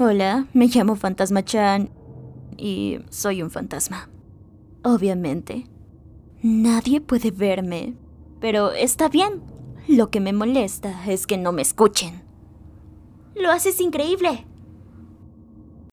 Hola, me llamo Fantasma Chan y soy un fantasma. Obviamente. Nadie puede verme. Pero está bien. Lo que me molesta es que no me escuchen. Lo haces increíble.